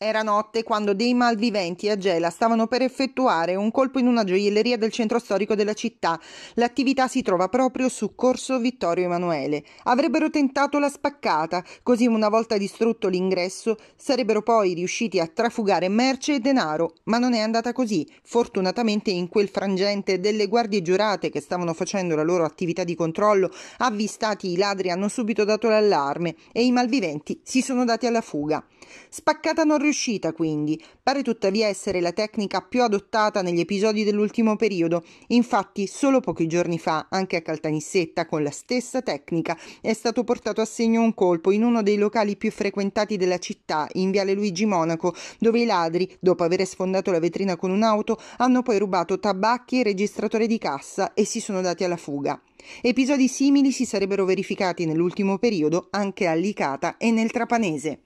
Era notte quando dei malviventi a Gela stavano per effettuare un colpo in una gioielleria del centro storico della città. L'attività si trova proprio su Corso Vittorio Emanuele. Avrebbero tentato la spaccata, così una volta distrutto l'ingresso sarebbero poi riusciti a trafugare merce e denaro, ma non è andata così. Fortunatamente in quel frangente delle guardie giurate che stavano facendo la loro attività di controllo, avvistati i ladri hanno subito dato l'allarme e i malviventi si sono dati alla fuga. Spaccata non riuscita quindi, pare tuttavia essere la tecnica più adottata negli episodi dell'ultimo periodo, infatti solo pochi giorni fa anche a Caltanissetta con la stessa tecnica è stato portato a segno un colpo in uno dei locali più frequentati della città, in Viale Luigi Monaco, dove i ladri, dopo aver sfondato la vetrina con un'auto, hanno poi rubato tabacchi e registratore di cassa e si sono dati alla fuga. Episodi simili si sarebbero verificati nell'ultimo periodo anche a Licata e nel Trapanese.